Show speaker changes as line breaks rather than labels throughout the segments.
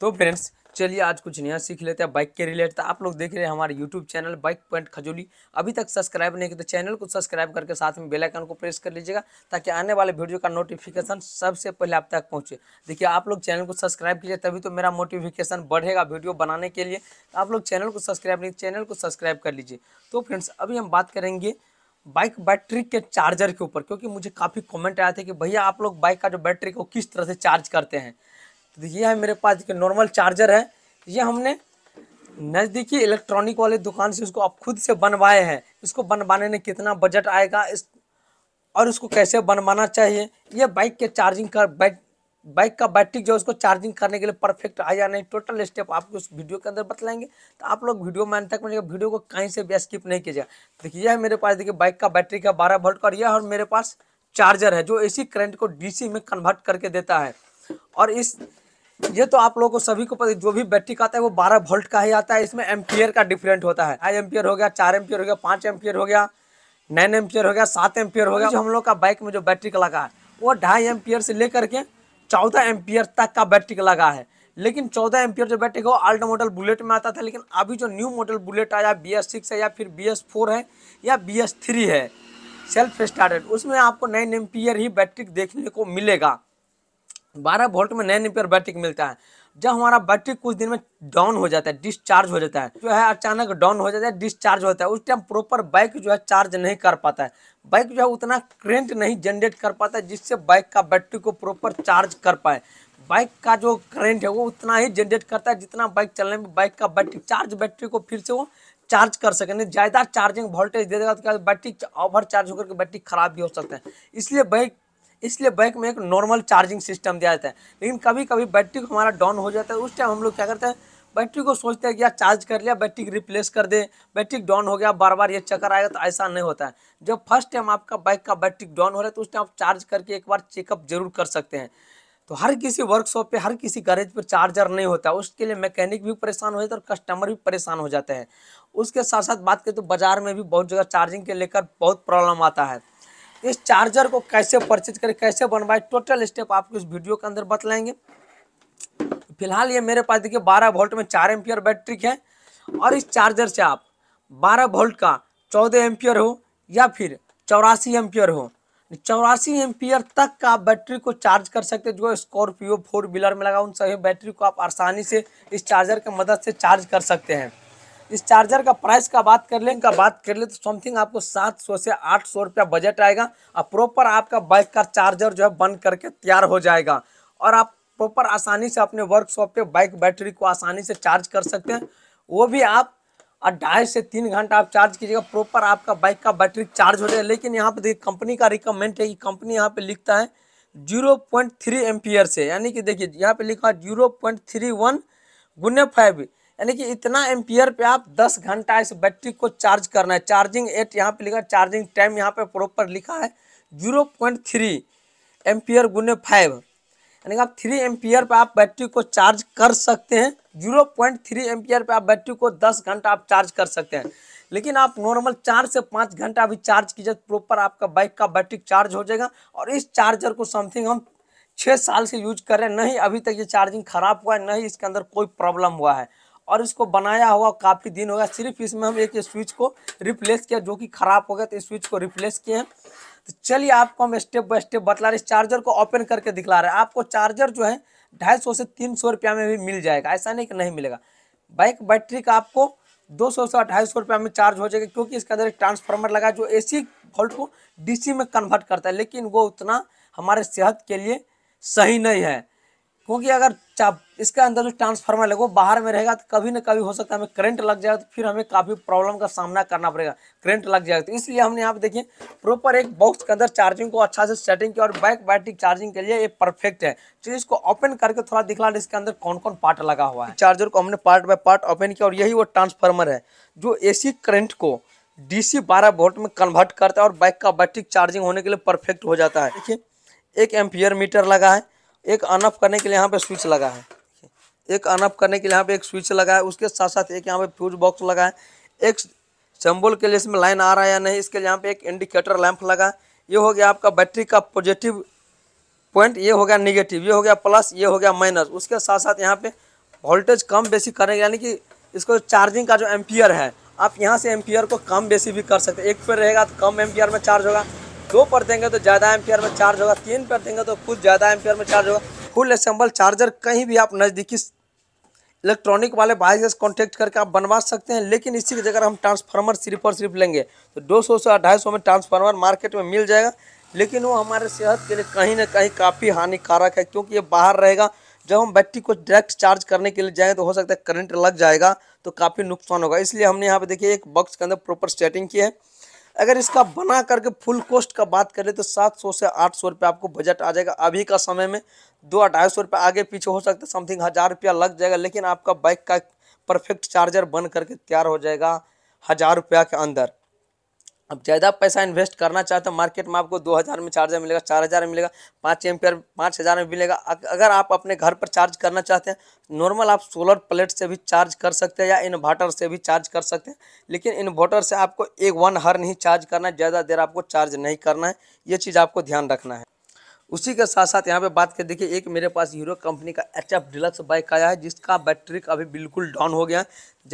तो फ्रेंड्स चलिए आज कुछ नया सीख लेते हैं बाइक के रिलेटेड तो आप लोग देख रहे हैं हमारे YouTube channel bike point Khajoli अभी तक सब्सक्राइब नहीं किया तो चैनल को सब्सक्राइब करके साथ में बेल आइकन को प्रेस कर लीजिएगा ताकि आने वाले वीडियो का नोटिफिकेशन सबसे पहले आप तक पहुंचे देखिए आप लोग चैनल को सब्सक्राइब कीजिए तभी तो मेरा नोटिफिकेशन बढ़ेगा वीडियो बनाने के लिए तो आप लोग चैनल को सब्सक्राइब नहीं चैनल को सब्सक्राइब कर लीजिए तो फ्रेंड्स अभी हम बात करेंगे बाइक बैटरी के चार्जर के ऊपर क्योंकि मुझे काफ़ी कॉमेंट आया था कि भैया आप लोग बाइक का जो बैटरी को किस तरह से चार्ज करते हैं तो देखिए है मेरे पास देखिए नॉर्मल चार्जर है ये हमने नज़दीकी इलेक्ट्रॉनिक वाले दुकान से उसको आप खुद से बनवाए हैं इसको बनवाने में कितना बजट आएगा इस और उसको कैसे बनवाना चाहिए ये बाइक के चार्जिंग कर बाइक बाइक का बैटरी जो है उसको चार्जिंग करने के लिए परफेक्ट आ या नहीं टोटल स्टेप आपको उस वीडियो के अंदर बतलाएंगे तो आप लोग वीडियो में तक मिलेगा वीडियो को कहीं से भी स्किप नहीं कीजिएगा देखिए यह है मेरे पास देखिए बाइक का बैटरी का बारह वोल्ट का और यह और मेरे पास चार्जर है जो एसी करंट को डीसी में कन्वर्ट करके देता है और इस ये तो आप लोगों को सभी को पता जो भी बैटरी आता है वो 12 वोल्ट का ही आता है इसमें एम्पियर का डिफरेंट होता है आई एम्पियर हो गया चार एम्पियर हो गया पाँच एम्पियर हो गया नाइन एम्पियर हो गया सात एम्पियर हो गया जो हम लोग का बाइक में जो बैटरी का लगा है वो ढाई एम्पियर से लेकर के चौदह एम्पियर तक का बैटरी का लगा है लेकिन चौदह एम्पियर जो बैटरी का वो अल्ट मॉडल बुलेट में आता था लेकिन अभी जो न्यू मॉडल बुलेट आया बी एस सिक्स है या फिर बी एस फोर है या बी एस थ्री है सेल्फ स्टार्टेड उसमें आपको नाइन एम्पियर ही बैटरी देखने को मिलेगा बारह वोल्ट में नैन एम्पियर बैटरी मिलता है जब हमारा बैटरी कुछ दिन में डाउन हो जाता है डिस्चार्ज हो जाता है जो है अचानक डाउन हो जाता है डिस्चार्ज होता है उस टाइम प्रॉपर बाइक जो है चार्ज नहीं कर पाता है बाइक जो है उतना करेंट नहीं जनरेट कर पाता है जिससे बाइक का बैटरी को प्रॉपर चार्ज कर पाए बाइक का जो करेंट है वो उतना ही जनरेट करता है जितना बाइक चलने में बाइक का बैटरी चार्ज बैटरी को फिर से वो चार्ज कर सकें ज़्यादा चार्जिंग वोल्टेज दे देगा तो क्या बैटरी ओवर चार्ज होकर के बैटरी खराब भी हो सकता है इसलिए बाइक इसलिए बाइक में एक नॉर्मल चार्जिंग सिस्टम दिया जाता है लेकिन कभी कभी बैटरी को हमारा डाउन हो जाता है उस टाइम हम लोग क्या करते हैं बैटरी को सोचते हैं कि यार चार्ज कर लिया बैटरी रिप्लेस कर दे बैटरी डाउन हो गया बार बार ये चक्कर आएगा तो ऐसा नहीं होता है जब फर्स्ट टाइम आपका बाइक का बैटरी डाउन हो रहा है तो उस टाइम आप चार्ज करके एक बार चेकअप जरूर कर सकते हैं तो हर किसी वर्कशॉप पे हर किसी गैरेज पे चार्जर नहीं होता उसके लिए मैकेनिक भी परेशान हो जाता है और कस्टमर भी परेशान हो जाते हैं उसके साथ साथ बात करें तो बाज़ार में भी बहुत जगह चार्जिंग के लेकर बहुत प्रॉब्लम आता है इस चार्जर को कैसे परचेज करें कैसे बनवाए टोटल स्टेप आपको इस वीडियो के अंदर बतलाएंगे फिलहाल ये मेरे पास देखिए बारह वोल्ट में चार एम्पियर बैटरी है और इस चार्जर से आप बारह वोल्ट का चौदह एम्पियर हो या फिर चौरासी एम्पियर हो चौरासी एम्पियर तक का आप बैटरी को चार्ज कर सकते जो स्कॉर्पियो फोर व्हीलर में लगा उन सभी बैटरी को आप आसानी से इस चार्जर की मदद से चार्ज कर सकते हैं इस चार्जर का प्राइस का बात कर लें का बात कर लें तो समथिंग आपको सात सौ से आठ सौ रुपया बजट आएगा और प्रॉपर आपका बाइक का चार्जर जो है बन करके तैयार हो जाएगा और आप प्रॉपर आसानी से अपने वर्कशॉप पे बाइक बैटरी को आसानी से चार्ज कर सकते हैं वो भी आप ढाई से तीन घंटा आप चार्ज कीजिएगा प्रॉपर आपका बाइक का बैटरी चार्ज हो जाएगा लेकिन यहाँ पर देखिए कंपनी का रिकमेंड है कि कंपनी यहाँ पर लिखता है जीरो पॉइंट थ्री से यानी कि देखिए यहाँ पर लिखा है जीरो पॉइंट थ्री वन गुने फाइव यानी कि इतना एम्पियर पे आप 10 घंटा इस बैटरी को चार्ज करना है चार्जिंग एट यहाँ पे लिखा चार्जिंग टाइम यहाँ पे प्रॉपर लिखा है जीरो पॉइंट थ्री एम्पियर गुने फाइव यानी कि आप थ्री एम्पियर पे आप बैटरी को चार्ज कर सकते हैं जीरो पॉइंट थ्री एम्पियर पे आप बैटरी को दस घंटा आप चार्ज कर सकते हैं लेकिन आप नॉर्मल चार से पाँच घंटा अभी चार्ज कीजिए प्रॉपर आपका बाइक का बैटरी चार्ज हो जाएगा और इस चार्जर को समथिंग हम छः साल से यूज कर रहे हैं नहीं अभी तक ये चार्जिंग खराब हुआ है नहीं इसके अंदर कोई प्रॉब्लम हुआ है और इसको बनाया हुआ काफ़ी दिन हो गया सिर्फ इसमें हम एक स्विच को रिप्लेस किया जो कि ख़राब हो गया तो इस स्विच को रिप्लेस किए हैं तो चलिए आपको हम स्टेप बाय स्टेप बतला रहे इस चार्जर को ओपन करके दिखला रहे हैं आपको चार्जर जो है ढाई सौ से तीन सौ रुपया में भी मिल जाएगा ऐसा नहीं कि नहीं मिलेगा बाइक बैटरी का आपको दो सौ से ढाई सौ रुपया में चार्ज हो जाएगा क्योंकि इसके अंदर एक ट्रांसफार्मर लगा जो ए सी वोल्ट को डी में कन्वर्ट करता है लेकिन वो उतना हमारे सेहत के लिए सही नहीं है क्योंकि अगर चाप इसके अंदर जो ट्रांसफार्मर लगे वो बाहर में रहेगा तो कभी ना कभी हो सकता है हमें करंट लग जाएगा तो फिर हमें काफ़ी प्रॉब्लम का सामना करना पड़ेगा करंट लग जाएगा तो इसलिए हमने यहाँ पे देखिए प्रॉपर एक बॉक्स के अंदर चार्जिंग को अच्छा से सेटिंग किया और बैक बैटरी चार्जिंग के लिए ये परफेक्ट है चलिए इसको ओपन करके थोड़ा दिखला इसके अंदर कौन कौन पार्ट लगा हुआ है चार्जर को हमने पार्ट बाय पार्ट ओपन किया और यही वो ट्रांसफार्मर है जो ए सी को डी सी वोल्ट में कन्वर्ट करता है और बाइक का बैटरी चार्जिंग होने के लिए परफेक्ट हो जाता है देखिए एक एम्पियर मीटर लगा है एक ऑन ऑफ करने के लिए यहाँ पे स्विच लगा है एक ऑन ऑफ करने के लिए यहाँ पे एक स्विच लगा है उसके साथ साथ एक यहाँ पे फ्यूज बॉक्स लगा है एक सिंबल के लिए इसमें लाइन आ रहा है या नहीं इसके लिए यहाँ पे एक इंडिकेटर लैंप लगा ये हो गया आपका बैटरी का पॉजिटिव पॉइंट ये हो गया निगेटिव ये हो गया प्लस ये हो गया माइनस उसके साथ साथ यहाँ पे वोल्टेज कम बेसी करेंगे यानी कि इसको चार्जिंग का जो एम्पियर है आप यहाँ से एम्पियर को कम बेसी भी कर सकते हैं एक पे रहेगा तो कम एम्पियर में चार्ज होगा दो पर देंगे तो ज़्यादा एम्पियर में चार्ज होगा तीन पर देंगे तो कुछ ज़्यादा एम्पियर में चार्ज होगा फुल असेंबल चार्जर कहीं भी आप नज़दीकी इलेक्ट्रॉनिक वाले भाई से कॉन्टैक्ट करके आप बनवा सकते हैं लेकिन इसी की जगह हम ट्रांसफार्मर सिर्फ और सिर्फ लेंगे तो 200 से अढ़ाई में ट्रांसफार्मर मार्केट में मिल जाएगा लेकिन वो हमारे सेहत के लिए कहीं ना कहीं काफ़ी हानिकारक है क्योंकि ये बाहर रहेगा जब हम बैटरी को डायरेक्ट चार्ज करने के लिए जाएंगे तो हो सकता है करंट लग जाएगा तो काफ़ी नुकसान होगा इसलिए हमने यहाँ पर देखिए एक बॉक्स के अंदर प्रॉपर सेटिंग की है अगर इसका बना करके फुल कॉस्ट का बात करें तो सात सौ से आठ सौ रुपये आपको बजट आ जाएगा अभी का समय में दो ढाई सौ रुपये आगे पीछे हो सकता है समथिंग हज़ार रुपया लग जाएगा लेकिन आपका बाइक का परफेक्ट चार्जर बन करके तैयार हो जाएगा हज़ार रुपया के अंदर अब ज़्यादा पैसा इन्वेस्ट करना चाहते हैं मार्केट में आपको दो हज़ार में चार्जर मिलेगा चार हज़ार में मिलेगा पाँच एम्पियर पाँच हज़ार में मिलेगा अगर आप अपने घर पर चार्ज करना चाहते हैं नॉर्मल आप सोलर प्लेट से भी चार्ज कर सकते हैं या इन्वर्टर से भी चार्ज कर सकते हैं लेकिन इन्वर्टर से आपको एक वन हर नहीं चार्ज करना है ज़्यादा देर आपको चार्ज नहीं करना है ये चीज़ आपको ध्यान रखना है उसी के साथ साथ यहाँ पे बात कर देखिए एक मेरे पास हीरो कंपनी का एच एफ डिलक्स बाइक आया है जिसका बैटरी अभी बिल्कुल डाउन हो गया है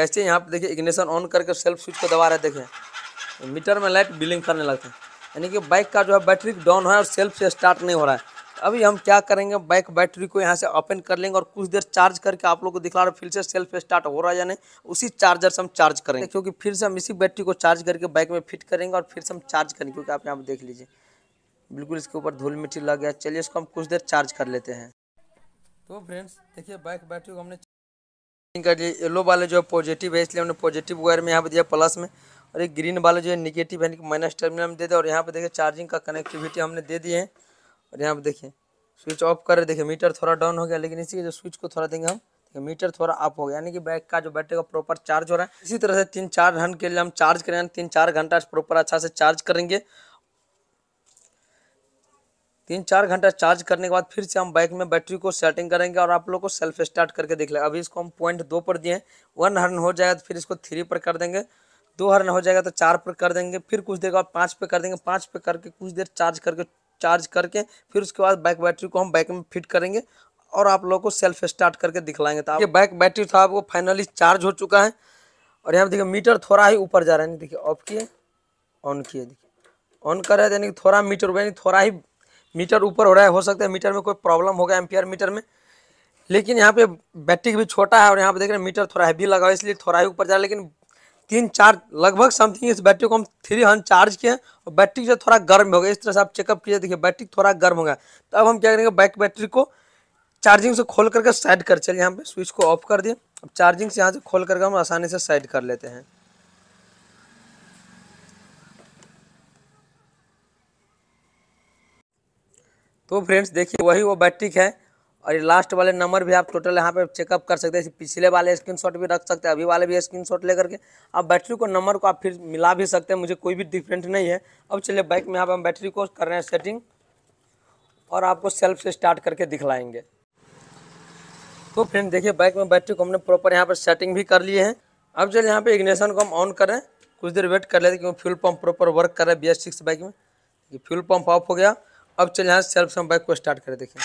जैसे यहाँ पे देखिए इग्निशन ऑन करके सेल्फ स्विच को दबा रहे देखें देखिए मीटर में लाइट बिलिंग करने लगते हैं यानी कि बाइक का जो है बैटरी डाउन है और सेल्फ से स्टार्ट नहीं हो रहा है अभी हम क्या करेंगे बाइक बैटरी को यहाँ से ओपन कर लेंगे और कुछ देर चार्ज करके आप लोग को दिखला रहा फिर से सेल्फ स्टार्ट हो रहा है या नहीं उसी चार्जर से हम चार्ज करेंगे क्योंकि फिर से हम इसी बैटरी को चार्ज करके बाइक में फिट करेंगे और फिर से हम चार्ज करेंगे क्योंकि आप यहाँ पर देख लीजिए बिल्कुल इसके ऊपर धूल मिट्टी लग गया चलिए इसको हम कुछ देर चार्ज कर लेते हैं तो फ्रेंड्स देखिए बाइक बैटरी को हमने कर येलो वाले जो पॉजिटिव है इसलिए हमने पॉजिटिव वायर में यहाँ पर दिया प्लस में और ये ग्रीन वाला जो है निगेटिव है माइनस टर्मिनल हम दे दें और यहाँ पे देखिए चार्जिंग का कनेक्टिविटी हमने दे दिए हैं और यहाँ पे देखिए स्विच ऑफ कर रहे देखिए मीटर थोड़ा डाउन हो गया लेकिन इसी के जो स्विच को थोड़ा देंगे हम मीटर थोड़ा अप हो गया यानी कि बैक का जो बैटरी का प्रॉपर चार्ज हो रहा है इसी तरह से तीन चार घंटे के लिए हम चार्ज करें तीन चार घंटा प्रॉपर अच्छा से चार्ज करेंगे तीन चार घंटा चार्ज करने के बाद फिर से हम बाइक में बैटरी को सेटिंग करेंगे और आप लोग को सेल्फ स्टार्ट करके देख लेंगे अभी इसको हम पॉइंट दो पर दिए वन हंड हो जाएगा तो फिर इसको थ्री पर कर देंगे दो हरण हो जाएगा तो चार पर कर देंगे फिर कुछ देर बाद पाँच पे कर देंगे पाँच पे करके कुछ देर चार्ज करके चार्ज करके फिर उसके बाद बैक बैटरी को हम बैक में फिट करेंगे और आप लोगों को सेल्फ स्टार्ट करके दिखलाएंगे तो ये बैक बैटरी था आपको फाइनली चार्ज हो चुका है और यहाँ देखिए मीटर थोड़ा ही ऊपर जा रहा है देखिए ऑफ किए ऑन किए देखिए ऑन कर रहे थे यानी कि थोड़ा मीटर यानी थोड़ा ही मीटर ऊपर हो रहा है हो सकता है मीटर में कोई प्रॉब्लम होगा एम्पियर मीटर में लेकिन यहाँ पे बैटरी भी छोटा है और यहाँ पे देख रहे हैं मीटर थोड़ा हैवी लगा हुआ है इसलिए थोड़ा ही ऊपर जा रहा है लेकिन तीन चार लगभग समथिंग इस बैटरी को हम थ्री हंड चार्ज किए और बैटरी जो थोड़ा गर्म होगा इस तरह से आप चेकअप कीजिए देखिए बैटरी थोड़ा गर्म होगा तो अब हम क्या करेंगे बैक बैटरी को चार्जिंग से खोल करके साइड कर चलिए यहाँ पे स्विच को ऑफ कर दिए अब चार्जिंग से यहाँ से खोल करके हम आसानी से साइड कर लेते हैं तो फ्रेंड्स देखिए वही वो बैटरी है और ये लास्ट वाले नंबर भी आप टोटल यहाँ पे चेकअप कर सकते हैं पिछले वाले स्क्रीनशॉट भी रख सकते हैं अभी वाले भी स्क्रीनशॉट लेकर के आप बैटरी को नंबर को आप फिर मिला भी सकते हैं मुझे कोई भी डिफरेंट नहीं है अब चलिए बाइक में यहाँ पर हम बैटरी को कर रहे हैं सेटिंग और आपको सेल्फ से स्टार्ट करके दिखलाएंगे तो फ्रेंड देखिए बाइक में बैटरी को हमने प्रॉपर यहाँ पर सेटिंग भी कर लिए हैं अब चलिए यहाँ पर इग्नेशन को हम ऑन करें कुछ देर वेट कर लेते क्योंकि फ्यूल पम्प प्रॉपर वर्क कर रहा है बी एस सिक्स बाइक में फ्यूल पम्प ऑफ हो गया अब चलिए यहाँ सेल्फ से हम बाइक को स्टार्ट करें देखिए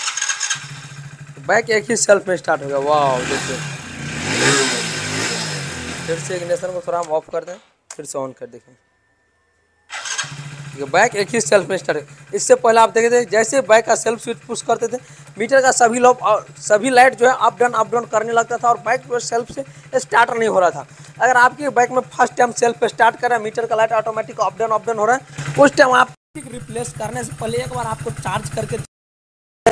बाइक एक ही सेल्फ में स्टार्ट हो गया वाह देखिए फिर से इग्निशन को थोड़ा हम ऑफ कर दें फिर से ऑन कर देखें बाइक एक ही सेल्फ में स्टार्ट इससे पहले आप देखे थे जैसे बाइक का सेल्फ स्विच पुश करते थे मीटर का सभी लॉप सभी लाइट जो है अप डाउन अप डाउन करने लगता था और बाइक जो सेल्फ से स्टार्ट नहीं हो रहा था अगर आपकी बाइक में फर्स्ट टाइम सेल्फ स्टार्ट कर रहा है मीटर का light automatic up down up down हो रहा है उस टाइम आप रिप्लेस करने से पहले एक बार आपको चार्ज करके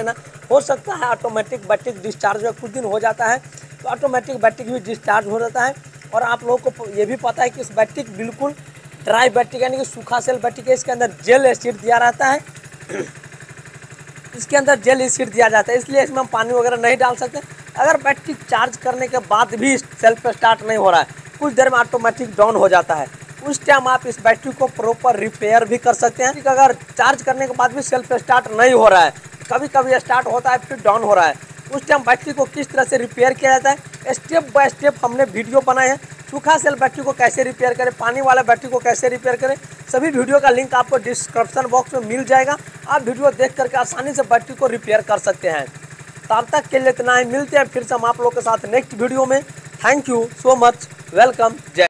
रहना हो सकता है ऑटोमेटिक बैटरी डिस्चार्ज कुछ दिन हो जाता है तो ऑटोमेटिक बैटरी भी डिस्चार्ज हो जाता है और आप लोगों को ये भी पता है कि इस बैटरी बिल्कुल ड्राई बैटरी यानी कि सूखा सेल बैटरी है इसके अंदर जेल एसिड दिया रहता है इसके अंदर जेल एसिड दिया जाता है इसलिए इसमें हम पानी वगैरह नहीं डाल सकते अगर बैटरी चार्ज करने के बाद भी सेल्फ स्टार्ट नहीं हो रहा है कुछ देर में ऑटोमेटिक डाउन हो जाता है उस टाइम आप इस बैटरी को प्रॉपर रिपेयर भी कर सकते हैं अगर चार्ज करने के बाद भी सेल्फ स्टार्ट नहीं हो रहा है कभी कभी स्टार्ट होता है फिर डाउन हो रहा है उस टाइम बैटरी को किस तरह से रिपेयर किया जाता है स्टेप बाय स्टेप हमने वीडियो बनाए हैं सूखा सेल बैटरी को कैसे रिपेयर करें पानी वाला बैटरी को कैसे रिपेयर करें सभी वीडियो का लिंक आपको डिस्क्रिप्शन बॉक्स में मिल जाएगा आप वीडियो देख करके आसानी से बैटरी को रिपेयर कर सकते हैं तब तक के लिए इतना ही मिलते हैं फिर से हम आप लोग के साथ नेक्स्ट वीडियो में thank you so much welcome जय